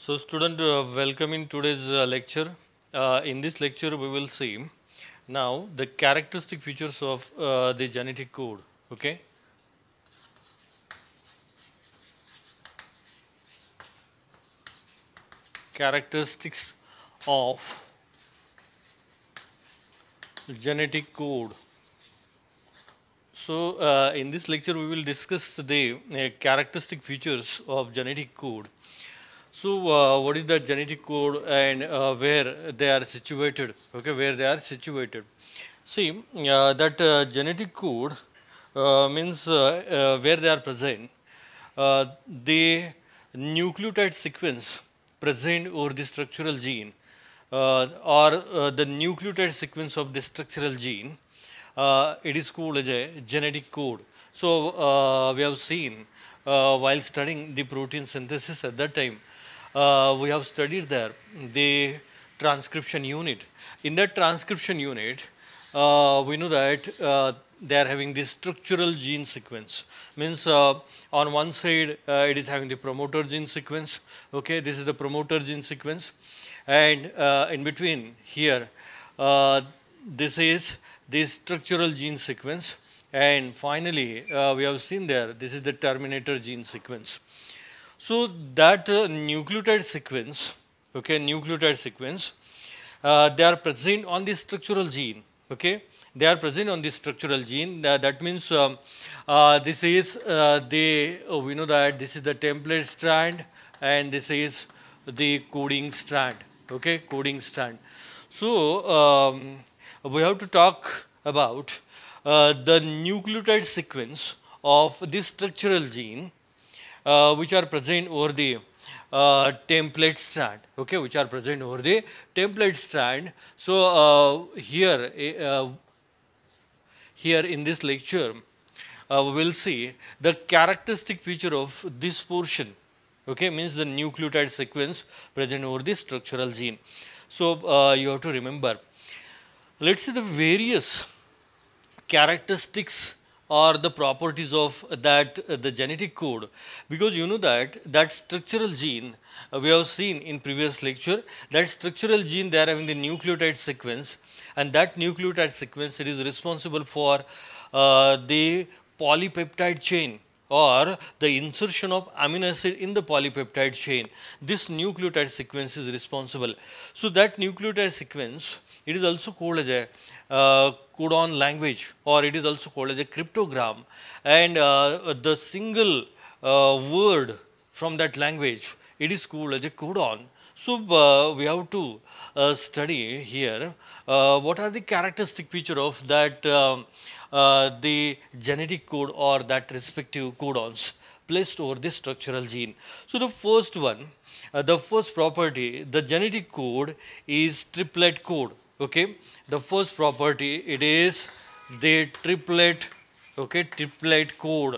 So student, uh, welcome in today's uh, lecture. Uh, in this lecture, we will see now the characteristic features of uh, the genetic code. Okay. Characteristics of genetic code. So uh, in this lecture, we will discuss the uh, characteristic features of genetic code so uh, what is the genetic code and uh, where they are situated, okay, where they are situated. See uh, that genetic code means where they are present, the nucleotide sequence present over the structural gene uh, or uh, the nucleotide sequence of the structural gene, uh, it is called as a genetic code. So, we have seen while studying the protein synthesis at that time, uh, we have studied there the transcription unit. In that transcription unit, uh, we know that uh, they are having this structural gene sequence. Means uh, on one side, uh, it is having the promoter gene sequence. Okay, this is the promoter gene sequence, and uh, in between here, this is the structural gene sequence. And finally, we have seen there, this is the terminator gene sequence. So that uh, nucleotide sequence, okay, nucleotide sequence, uh, they are present on the structural gene, okay. They are present on the structural gene. Uh, that means um, uh, this is uh, the oh, we know that this is the template strand and this is the coding strand, okay, coding strand. So um, we have to talk about the nucleotide sequence of this structural gene uh, which are present over the uh, template strand okay which are present over the template strand so uh, here uh, here in this lecture uh, we will see the characteristic feature of this portion okay means the nucleotide sequence present over the structural gene so uh, you have to remember let's see the various characteristics or the properties of that uh, the genetic code because you know that that structural gene uh, we have seen in previous lecture that structural gene they are having the nucleotide sequence and that nucleotide sequence it is responsible for uh, the polypeptide chain or the insertion of amino acid in the polypeptide chain this nucleotide sequence is responsible so that nucleotide sequence it is also called as a uh, codon language or it is also called as a cryptogram and uh, the single uh, word from that language it is called as a codon. So, uh, we have to uh, study here uh, what are the characteristic feature of that um, uh, the genetic code or that respective codons placed over the structural gene. So, the first one, uh, the first property, the genetic code is triplet code okay the first property it is the triplet okay triplet code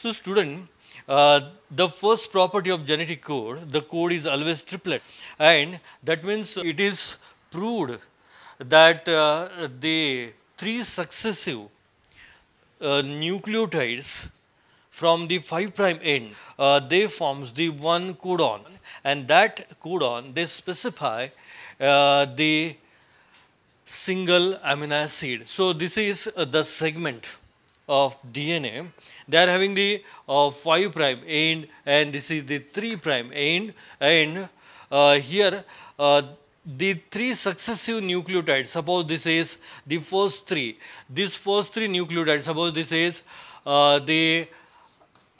so student uh, the first property of genetic code the code is always triplet and that means it is proved that uh, the three successive uh, nucleotides from the 5 prime end uh, they forms the one codon and that codon they specify uh, the single amino acid. So this is uh, the segment of DNA. They are having the uh, 5 prime end and this is the 3 prime end and uh, here uh, the three successive nucleotides suppose this is the first three this first three nucleotides suppose this is uh, the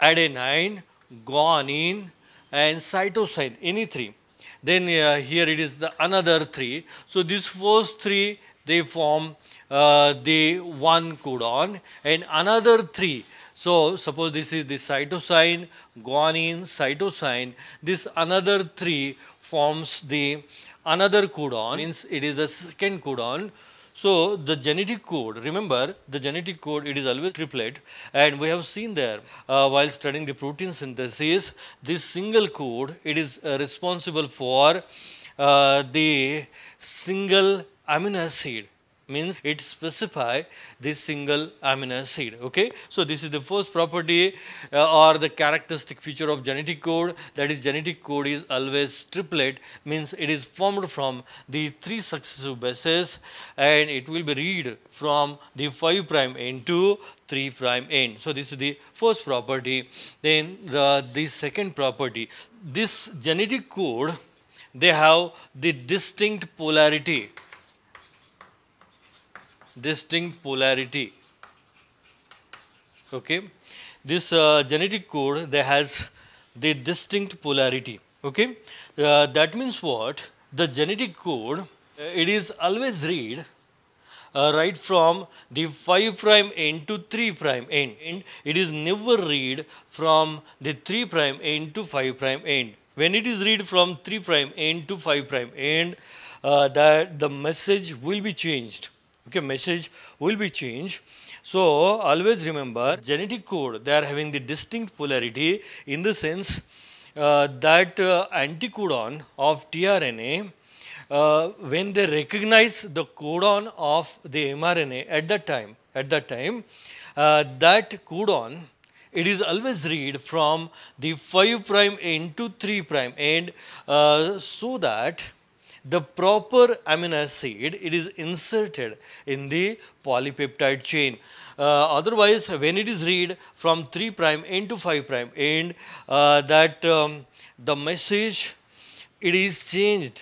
adenine, guanine and cytosine any three then uh, here it is the another three. So these first three, they form uh, the one codon and another three so suppose this is the cytosine, guanine, cytosine, this another three forms the another codon, means it is the second codon so the genetic code, remember the genetic code, it is always triplet and we have seen there uh, while studying the protein synthesis, this single code, it is uh, responsible for uh, the single amino acid means it specify this single amino acid okay so this is the first property uh, or the characteristic feature of genetic code that is genetic code is always triplet means it is formed from the three successive bases and it will be read from the 5 prime end to 3 prime end so this is the first property then the, the second property this genetic code they have the distinct polarity distinct polarity. Okay, this uh, genetic code that has the distinct polarity. Okay, uh, that means what? The genetic code uh, it is always read uh, right from the 5 prime end to 3 prime end. It is never read from the 3 prime end to 5 prime end. When it is read from 3 prime end to 5 prime end, uh, that the message will be changed okay message will be changed so always remember genetic code they are having the distinct polarity in the sense uh, that uh, anticodon of tRNA uh, when they recognize the codon of the mRNA at that time at that time uh, that codon it is always read from the 5 prime end to 3 prime end uh, so that the proper amino acid it is inserted in the polypeptide chain. Uh, otherwise, when it is read from 3 prime end to 5 prime end, uh, that um, the message it is changed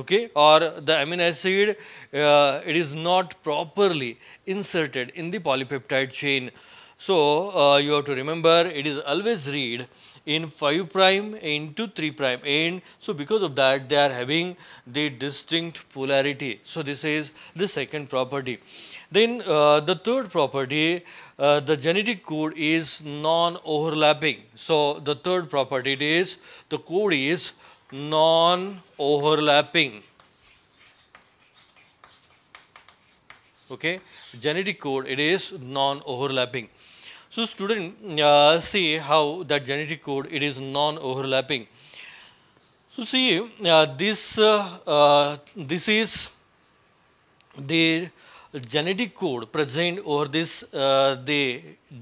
okay or the amino acid uh, it is not properly inserted in the polypeptide chain. So, uh, you have to remember it is always read in 5 prime into 3 prime and so because of that they are having the distinct polarity. So, this is the second property. Then uh, the third property uh, the genetic code is non-overlapping. So, the third property is the code is non-overlapping. Okay, genetic code it is non-overlapping. So student uh, see how that genetic code it is non-overlapping. So see uh, this uh, uh this is the genetic code present over this uh, the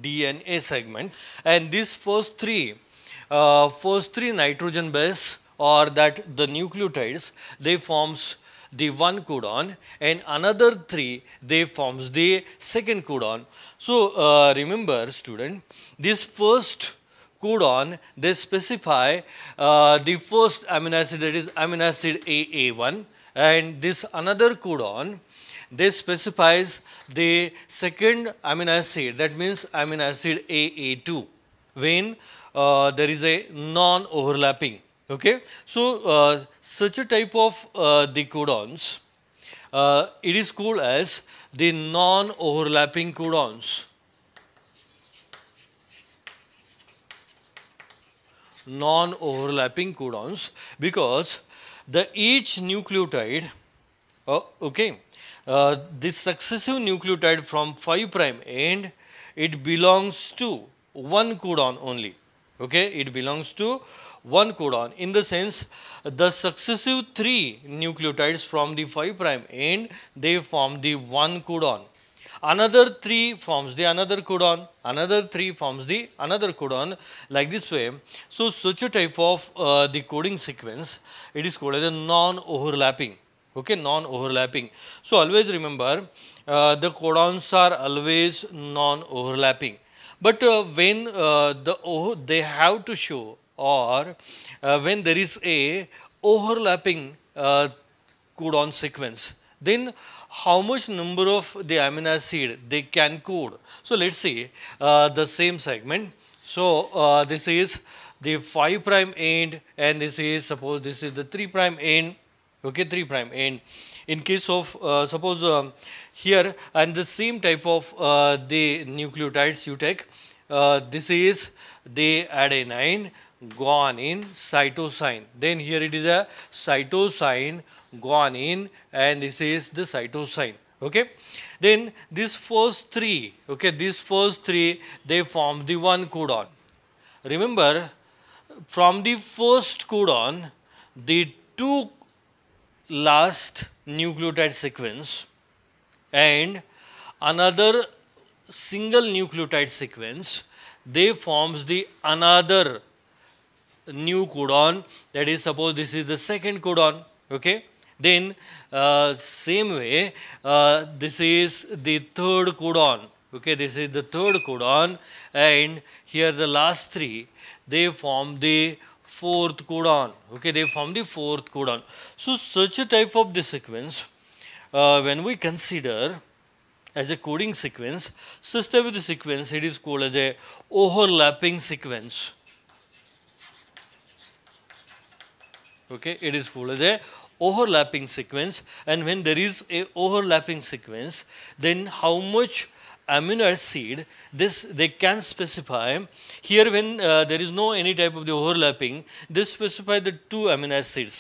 DNA segment and these first three uh, first three nitrogen base or that the nucleotides they forms the one codon and another three they forms the second codon. So uh, remember student this first codon they specify uh, the first amino acid that is amino acid AA1 and this another codon this specifies the second amino acid that means amino acid AA2 when uh, there is a non-overlapping Okay. So, uh, such a type of uh, decodons, uh, it is called as the non-overlapping codons. non-overlapping codons because the each nucleotide oh, okay uh, this successive nucleotide from 5 prime end it belongs to one codon only okay it belongs to one codon in the sense the successive three nucleotides from the 5 prime end they form the one codon another 3 forms the another codon, another 3 forms the another codon like this way. So, such a type of uh, the coding sequence it is called as a non-overlapping, okay, non-overlapping. So, always remember uh, the codons are always non-overlapping, but uh, when uh, the oh, they have to show or uh, when there is a overlapping uh, codon sequence, then how much number of the amino acid they can code. So, let us say uh, the same segment. So, uh, this is the 5 prime end and this is suppose this is the 3 prime end, okay, 3 prime end. In case of uh, suppose um, here and the same type of uh, the nucleotides you take, this is the adenine gone in cytosine. Then here it is a cytosine gone in and this is the cytosine. Okay. Then this first three, okay, this first three, they form the one codon. Remember, from the first codon, the two last nucleotide sequence and another single nucleotide sequence, they forms the another new codon that is suppose this is the second codon okay then uh, same way uh, this is the third codon okay this is the third codon and here the last three they form the fourth codon okay they form the fourth codon so such a type of the sequence uh, when we consider as a coding sequence system with the sequence it is called as a overlapping sequence okay it is called as a overlapping sequence and when there is a overlapping sequence then how much amino acid this they can specify here when uh, there is no any type of the overlapping they specify the two amino acids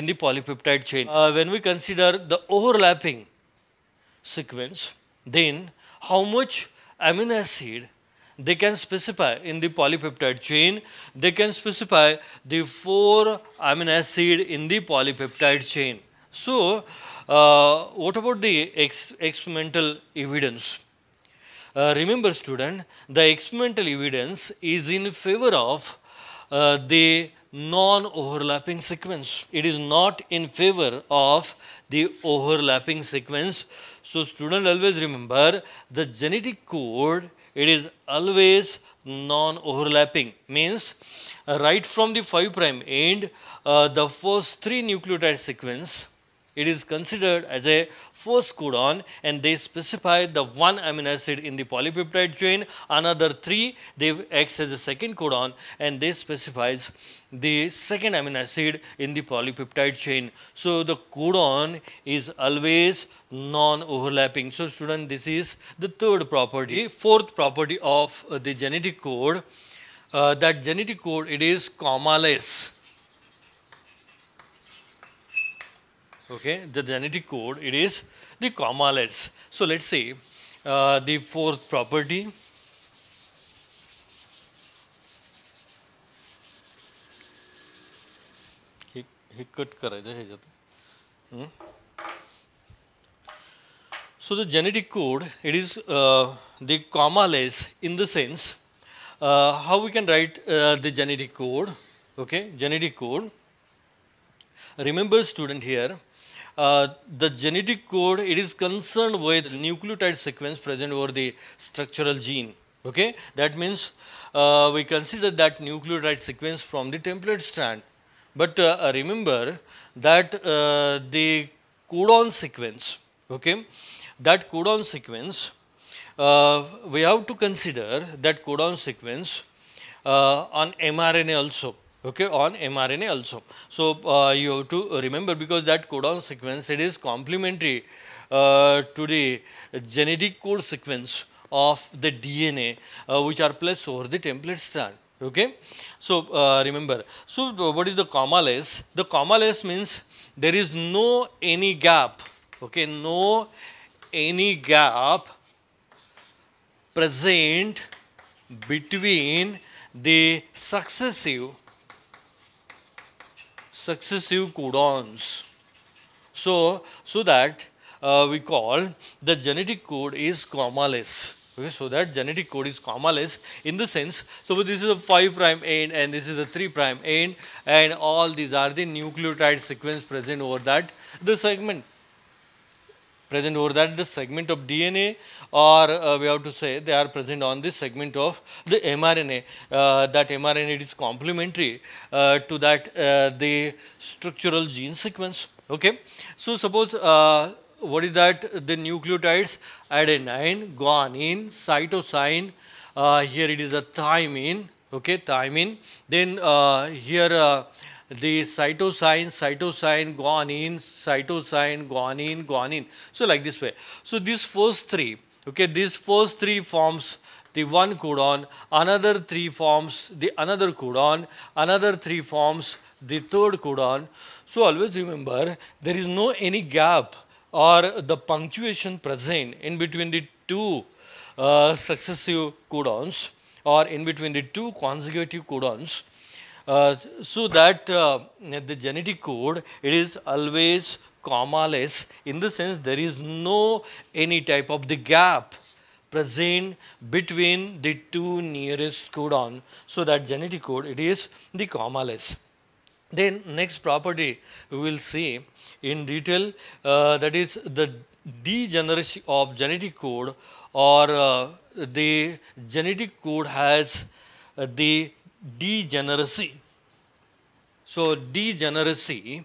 in the polypeptide chain uh, when we consider the overlapping sequence then how much amino acid they can specify in the polypeptide chain, they can specify the four amino acid in the polypeptide chain. So, uh, what about the ex experimental evidence? Uh, remember student, the experimental evidence is in favor of uh, the non-overlapping sequence. It is not in favor of the overlapping sequence. So, student always remember the genetic code it is always non-overlapping means right from the 5 prime end uh, the first three nucleotide sequence it is considered as a first codon and they specify the one amino acid in the polypeptide chain, another three they act as a second codon and they specifies the second amino acid in the polypeptide chain. So, the codon is always non-overlapping. So, student this is the third property, fourth property of uh, the genetic code uh, that genetic code it is comma less okay the genetic code it is the comma less so let's say uh, the fourth property hmm. so the genetic code it is uh, the comma less in the sense uh, how we can write the genetic code okay genetic code remember student here uh, the genetic code, it is concerned with nucleotide sequence present over the structural gene. Okay, that means uh, we consider that nucleotide sequence from the template strand. But uh, uh remember that uh, the codon sequence, okay, that codon sequence, we have to consider that codon sequence on mRNA also okay, on mRNA also. So, uh, you have to remember because that codon sequence it is complementary uh, to the genetic code sequence of the DNA uh, which are placed over the template strand. Okay. So, uh, remember, so what is the comma less? The comma less means there is no any gap, okay, no any gap present between the successive successive codons. So, so that uh, we call the genetic code is commaless. Okay, so that genetic code is commaless in the sense, so this is a 5 prime end and this is a 3 prime end and all these are the nucleotide sequence present over that the segment present over that the segment of DNA or uh, we have to say they are present on this segment of the mRNA. Uh, that mRNA is complementary uh, to that uh, the structural gene sequence. Okay. So, suppose uh, what is that the nucleotides adenine, guanine, cytosine, uh, here it is a thymine, okay, thymine, then here the cytosine, cytosine, guanine, cytosine, guanine, guanine. So like this way. So these first three, okay, these first three forms the one codon, another three forms the another codon, another three forms the third codon. So always remember there is no any gap or the punctuation present in between the two uh, successive codons or in between the two consecutive codons. Uh, so that uh, the genetic code, it is always comma-less in the sense there is no any type of the gap present between the two nearest codon. So, that genetic code it is the comma-less. Then next property we will see in detail uh, that is the degeneracy of genetic code or uh, the genetic code has uh, the degeneracy. So, degeneracy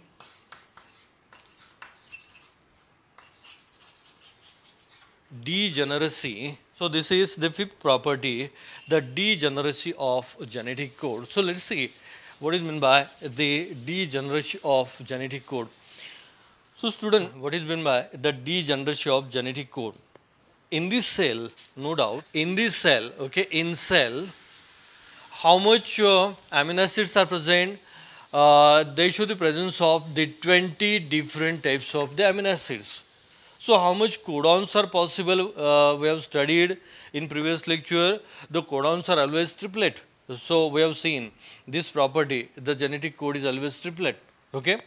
degeneracy so this is the fifth property the degeneracy of genetic code so let's see what is meant by the degeneracy of genetic code so student what is meant by the degeneracy of genetic code in this cell no doubt in this cell okay in cell how much uh, amino acids are present, uh, they show the presence of the 20 different types of the amino acids. So, how much codons are possible? Uh, we have studied in previous lecture, the codons are always triplet. So, we have seen this property, the genetic code is always triplet. Okay?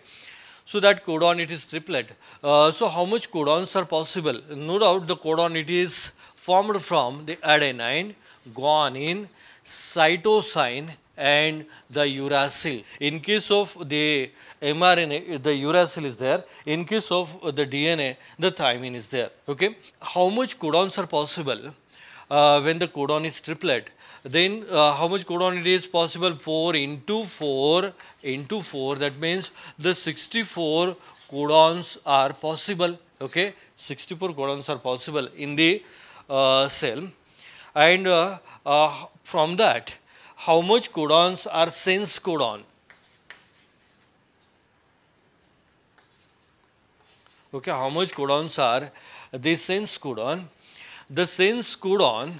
So, that codon it is triplet. Uh, so, how much codons are possible? No doubt the codon it is formed from the adenine, guanine cytosine and the uracil. In case of the mRNA, the uracil is there. In case of the DNA, the thymine is there. Okay. How much codons are possible uh, when the codon is triplet? Then uh, how much codon it is possible? 4 into 4 into 4. That means the 64 codons are possible. Okay. 64 codons are possible in the uh, cell and uh, uh, from that how much codons are sense codon. Okay, how much codons are the sense codon? The sense codon,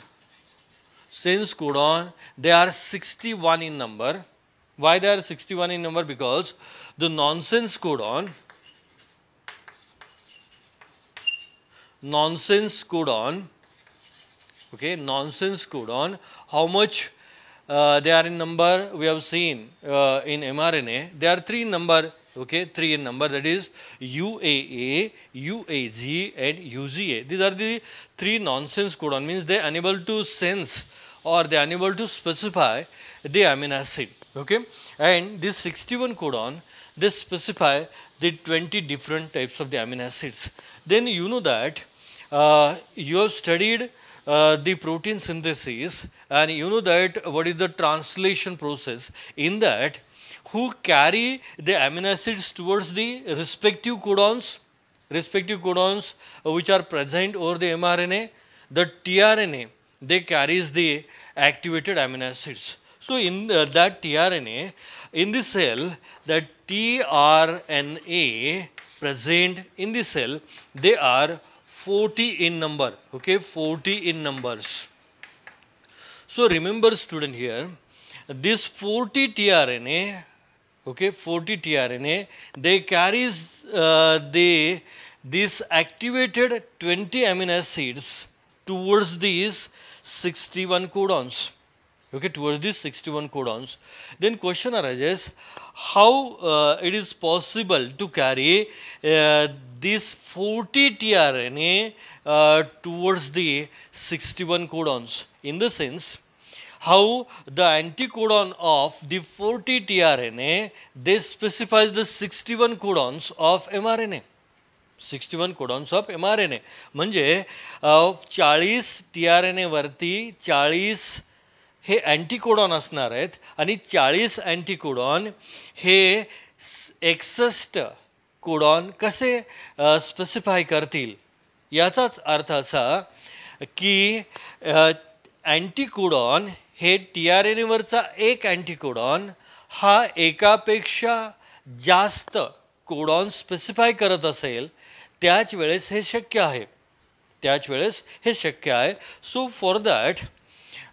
sense codon, they are 61 in number. Why they are 61 in number? Because the nonsense codon, nonsense codon okay, nonsense code on how much uh, they are in number we have seen uh, in mRNA. They are three in number, okay, three in number that is UAA, UAG and UGA. These are the three nonsense codon means they are unable to sense or they are unable to specify the amino acid, okay. And this 61 codon, they specify the 20 different types of the amino acids. Then you know that uh, you have studied uh, the protein synthesis and you know that what is the translation process in that who carry the amino acids towards the respective codons respective codons uh, which are present over the mRNA the tRNA they carries the activated amino acids so in the, uh, that tRNA in the cell that tRNA present in the cell they are 40 in number okay 40 in numbers so remember student here this 40 tRNA okay 40 tRNA they carries uh, they this activated 20 amino acids towards these 61 codons okay, towards these 61 codons. Then question arises how uh, it is possible to carry uh, this 40 tRNA uh, towards the 61 codons in the sense how the anticodon of the 40 tRNA they specifies the 61 codons of mRNA. 61 codons of mRNA. Are uh, of 40 tRNA चाळीस 40 हे अँटीकोडॉन असणार आहेत आणि चाळीस अँटीकोडॉन हे एकसष्ट codon कसे specify करतील याचाच अर्थ असा की अँटीकोडॉन हे टी आर एन एवरचा एक अँटीकोडॉन हा एकापेक्षा जास्त कोडॉन स्पेसिफाय करत असेल त्याच वेळेस हे शक्य आहे त्याच वेळेस हे शक्य आहे so for that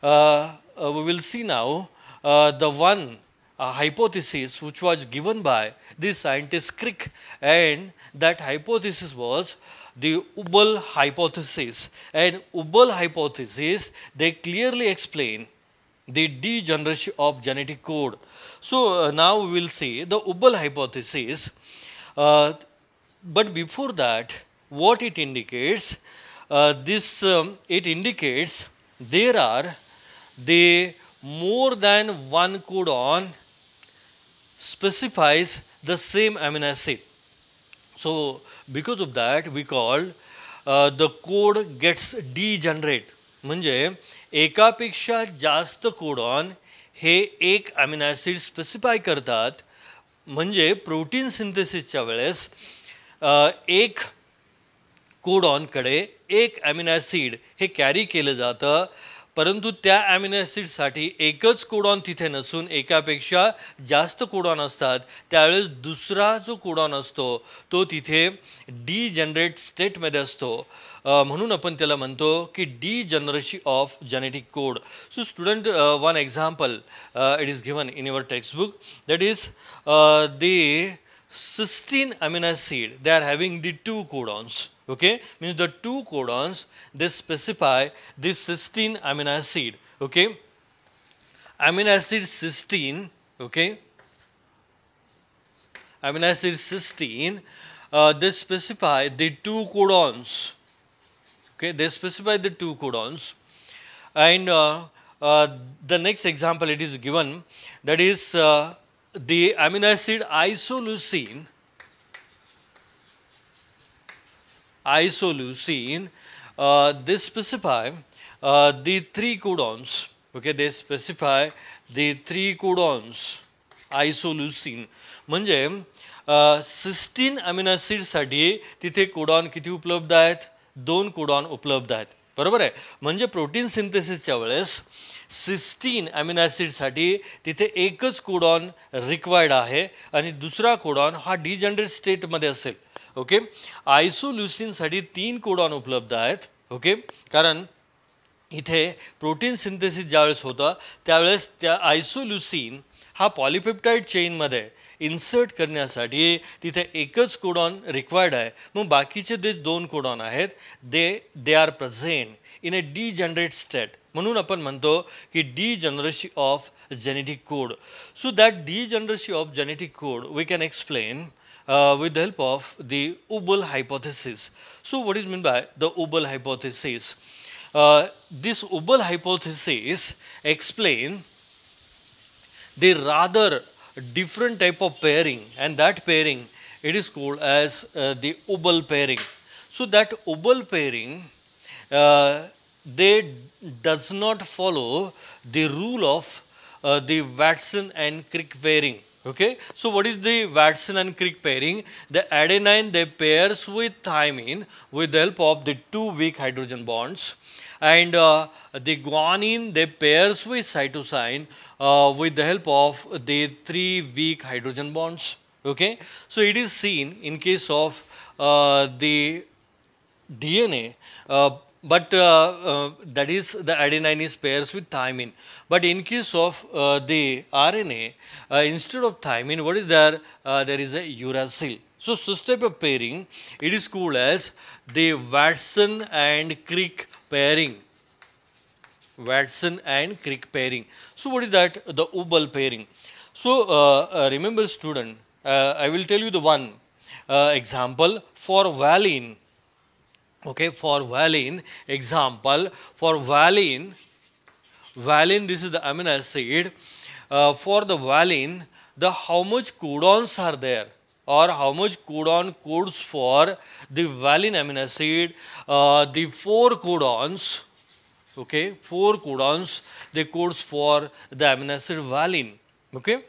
Uh, uh, we will see now uh, the one hypothesis which was given by the scientist Crick and that hypothesis was the Hubble hypothesis and Hubble hypothesis they clearly explain the degeneracy of genetic code. So uh, now we will see the Hubble hypothesis uh, but before that what it indicates uh, this um, it indicates there are the more than one codon specifies the same amino acid. So because of that we call uh, the code gets degenerate म्हणजे एकापेक्षा जास्त codon हे एक amino acid specify करतात म्हणजे protein सिंथेसिसच्या वेळेस एक कोडॉनकडे एक acid हे carry केलं जातं परंतु त्या ॲमिनो ॲसिडसाठी एकच कोडॉन तिथे नसून एकापेक्षा जास्त कोडॉन असतात त्यावेळेस दुसरा जो कोडॉन असतो तो तिथे डी जनरेट स्टेटमध्ये असतो म्हणून आपण त्याला म्हणतो की degeneracy of genetic code so student one example it is given in your textbook that is the cysteine amino acid they are having the two codons okay means the two codons they specify this cysteine amino acid okay amino acid cysteine okay amino acid cysteine uh, they specify the two codons okay they specify the two codons and uh, uh, the next example it is given that is uh, the amino acid isoleucine isoleucine uh, they specify uh, the three codons okay they specify the three codons isoleucine म्हणजे cysteine amino ॲसिडसाठी तिथे codon किती उपलब्ध आहेत दोन codon उपलब्ध आहेत बरोबर आहे म्हणजे प्रोटीन सिंथेसिसच्या वेळेस सिस्टीन अमिनो ॲसिडसाठी तिथे एकच कोडॉन रिक्वायर्ड आहे आणि दुसरा कोडॉन हा डिजनरेट स्टेटमध्ये असेल ओके आयसोल्युसिनसाठी तीन कोडॉन उपलब्ध आहेत ओके कारण इथे प्रोटीन सिंथेसिस ज्यावेळेस होतं त्यावेळेस त्या आयसोल्युसिन हा पॉलिपेप्टाईड चेनमध्ये इन्सर्ट करण्यासाठी तिथे एकच कोडॉन रिक्वायर्ड आहे मग बाकीचे जे दोन कोडॉन आहेत they they are present In a degenerate state, म्हणून आपण म्हणतो की the of genetic code. So that that of genetic code we can explain uh, with the help of the Ubel hypothesis. So what is meant by the Ubel hypothesis? Uh, this Ubel hypothesis explains the rather different type of pairing and that pairing it is called as uh, the Ubel pairing. So that Ubel pairing uh, they does not follow the rule of uh, the Watson and Crick pairing. Okay, so what is the Watson and Crick pairing? The adenine they pairs with thymine with the help of the two weak hydrogen bonds, and uh, the guanine they pairs with cytosine uh, with the help of the three weak hydrogen bonds. Okay, so it is seen in case of uh, the DNA uh, but uh, uh, that is the adenine is pairs with thymine. But in case of uh, the RNA, instead of thymine, what is there? there is a uracil. So, such type of pairing, it is called as the Watson and Crick pairing. Watson and Crick pairing. So, what is that? The Ubal pairing. So, uh, uh, remember student, uh, I will tell you the one example for valine okay for valine example for valine valine this is the amino acid uh, for the valine the how much codons are there or how much codon codes for the valine amino acid uh, the four codons okay four codons they codes for the amino acid valine okay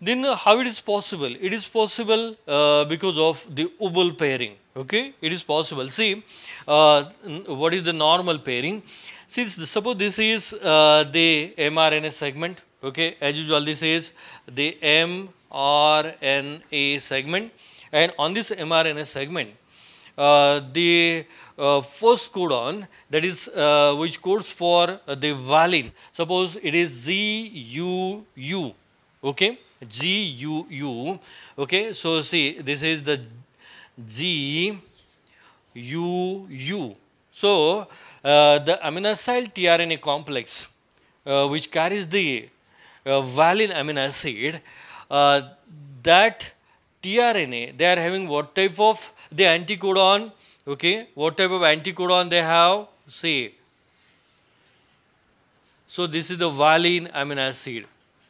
then how it is possible it is possible uh, because of the ubal pairing okay it is possible see uh, what is the normal pairing since the, suppose this is uh, the mRNA segment okay as usual this is the mRNA segment and on this mRNA segment uh, the uh, first codon that is uh, which codes for the valine suppose it is ZUU okay ZUU okay so see this is the G U U. So, uh, the aminoacyl tRNA complex uh, which carries the uh, valine amino acid uh, that tRNA they are having what type of the anticodon okay what type of anticodon they have say so this is the valine amino acid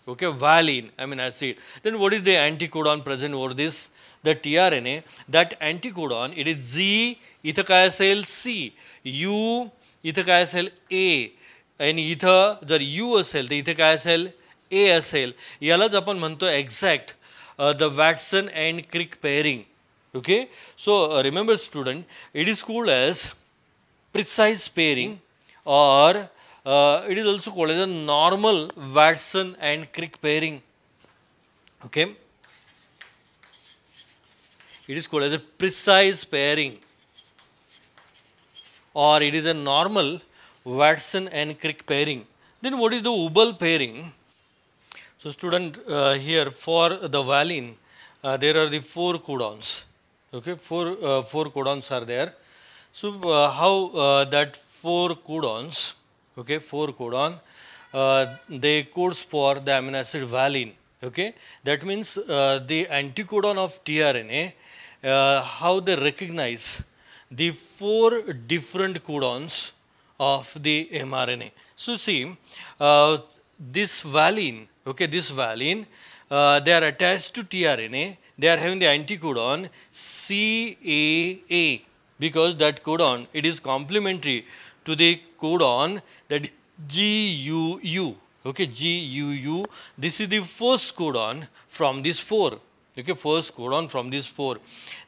okay valine amino acid then what is the anticodon present over this the T R N A that anticodon it is झी इथं काय असेल सी you इथं काय असेल ए आणि इथं जर यू असेल तर इथं काय असेल ए असेल यालाच आपण म्हणतो exact the Watson and Crick pairing okay so remember student it is called as precise pairing or it is also called as a normal Watson and Crick pairing okay It is called as a precise pairing or it is a normal Watson and Crick pairing. Then what is the Ubel pairing? So student uh, here for the valine uh, there are the four codons okay four uh, four codons are there. So uh, how uh, that four codons okay four codon uh, they codes for the amino acid valine okay that means the anticodon of tRNA uh, how they recognize the four different codons of the mRNA. So see, uh, this valine, okay, this valine, uh, they are attached to tRNA, they are having the anticodon CAA because that codon, it is complementary to the codon that GUU, okay, GUU, this is the first codon from this four. Okay, first codon from these four.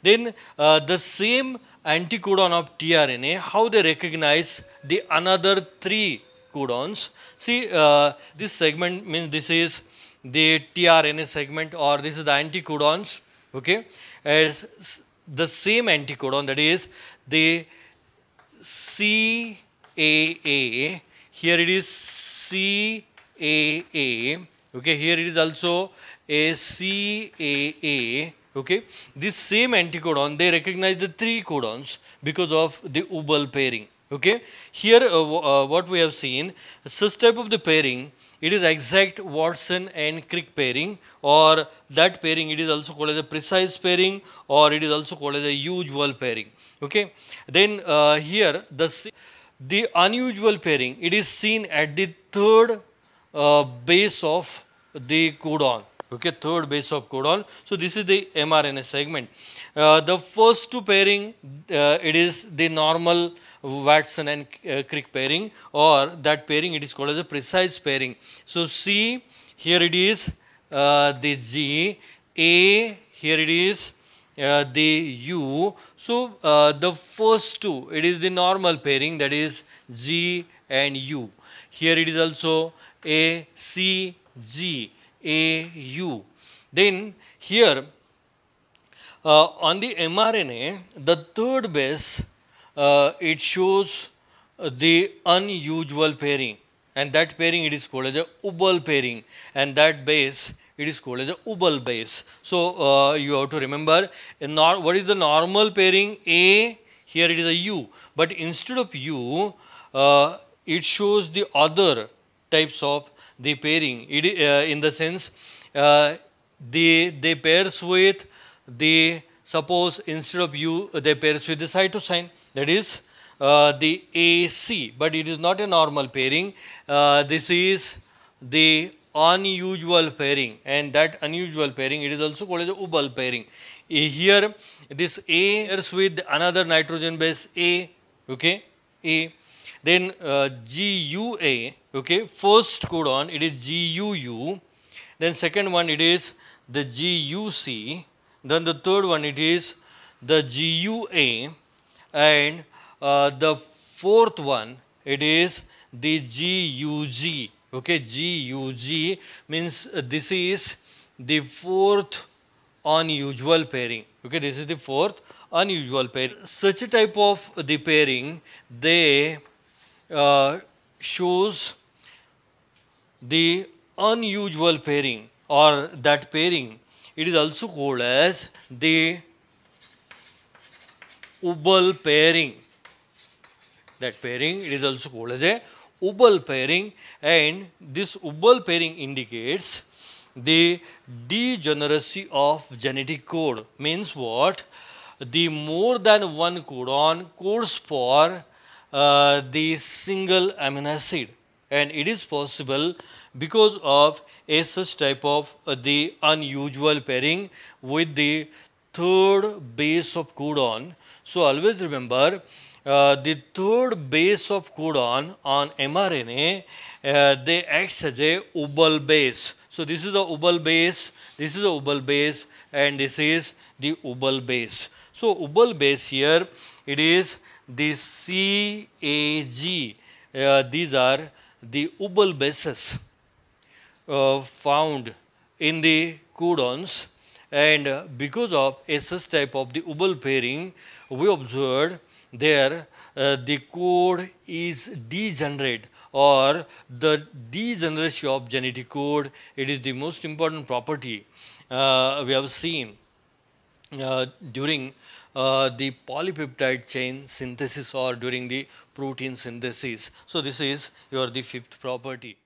Then uh, the same anticodon of tRNA, how they recognize the another three codons. See, uh, this segment means this is the tRNA segment or this is the anticodons. Okay, as the same anticodon that is the CAA. Here it is CAA. Okay, here it is also ACAA, okay, this same anticodon, they recognize the three codons because of the ubal pairing. Okay, here uh, uh, what we have seen, such type of the pairing, it is exact Watson and Crick pairing or that pairing it is also called as a precise pairing or it is also called as a usual pairing. Okay, then uh, here the, the unusual pairing it is seen at the third uh, base of the codon okay third base of codon so this is the mrna segment uh, the first two pairing uh, it is the normal watson and uh, crick pairing or that pairing it is called as a precise pairing so c here it is uh, the g a here it is uh, the u so uh, the first two it is the normal pairing that is g and u here it is also a c g AU. Then here uh, on the mRNA, the third base, uh, it shows the unusual pairing and that pairing it is called as a ubal pairing and that base it is called as a ubal base. So uh, you have to remember what is the normal pairing A, here it is a U but instead of U, uh, it shows the other types of the pairing it, uh, in the sense uh, the they pairs with the suppose instead of u uh, they pairs with the cytosine that is uh, the AC but it is not a normal pairing uh, this is the unusual pairing and that unusual pairing it is also called as ubal pairing eh, here this A is with another nitrogen base A okay A then uh, GUA okay first codon it is GUU then second one it is the GUC then the third one it is the GUA and uh, the fourth one it is the GUG okay GUG means uh, this is the fourth unusual pairing okay this is the fourth unusual pair such a type of the pairing they uh, shows the unusual pairing or that pairing it is also called as the ubal pairing that pairing it is also called as a ubal pairing and this ubal pairing indicates the degeneracy of genetic code means what the more than one codon codes for uh, the single amino acid and it is possible because of a such type of uh, the unusual pairing with the third base of codon. So, always remember uh, the third base of codon on mRNA uh, they acts as a obel base. So, this is the obel base, this is the obel base and this is the obel base. So, obel base here it is the CAG uh, these are the ubal bases uh, found in the codons and because of a cis type of the ubal pairing we observed there uh, the code is degenerate or the degeneracy of genetic code it is the most important property uh, we have seen uh, during uh, the polypeptide chain synthesis or during the protein synthesis. So, this is your the fifth property.